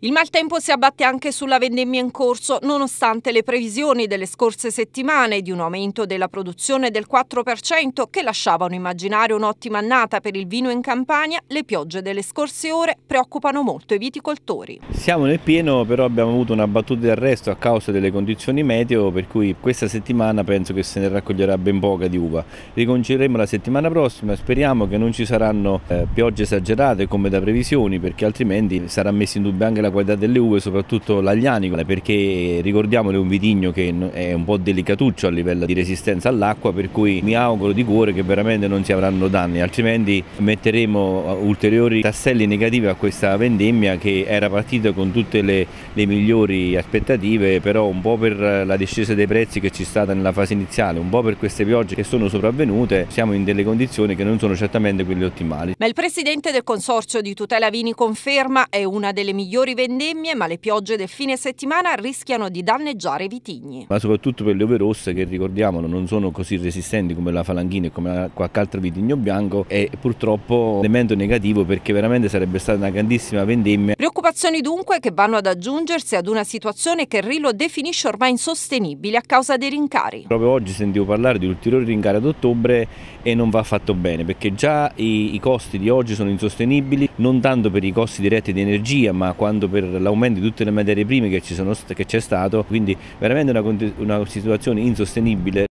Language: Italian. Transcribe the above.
Il maltempo si abbatte anche sulla vendemmia in corso, nonostante le previsioni delle scorse settimane di un aumento della produzione del 4% che lasciavano immaginare un'ottima annata per il vino in Campania, le piogge delle scorse ore preoccupano molto i viticoltori. Siamo nel pieno, però abbiamo avuto una battuta d'arresto a causa delle condizioni meteo, per cui questa settimana penso che se ne raccoglierà ben poca di uva. Riconcilieremo la settimana prossima, speriamo che non ci saranno eh, piogge esagerate come da previsioni, perché altrimenti sarà messa in dubbio anche la la qualità delle uve, soprattutto l'aglianico, perché ricordiamole un vitigno che è un po' delicatuccio a livello di resistenza all'acqua, per cui mi auguro di cuore che veramente non si avranno danni, altrimenti metteremo uh, ulteriori tasselli negativi a questa vendemmia che era partita con tutte le, le migliori aspettative, però un po' per la discesa dei prezzi che c'è stata nella fase iniziale, un po' per queste piogge che sono sopravvenute, siamo in delle condizioni che non sono certamente quelle ottimali. Ma il presidente del Consorzio di Tutela Vini conferma è una delle migliori vendemmie, ma le piogge del fine settimana rischiano di danneggiare i vitigni. Ma soprattutto per le ove rosse che ricordiamo non sono così resistenti come la falanghina e come qualche altro vitigno bianco è purtroppo un elemento negativo perché veramente sarebbe stata una grandissima vendemmia. Preoccupazioni dunque che vanno ad aggiungersi ad una situazione che Rillo definisce ormai insostenibile a causa dei rincari. Proprio oggi sentivo parlare di ulteriori rincari ad ottobre e non va affatto bene perché già i, i costi di oggi sono insostenibili non tanto per i costi diretti di energia ma quando dovuto per l'aumento di tutte le materie prime che c'è stato, quindi veramente una, una situazione insostenibile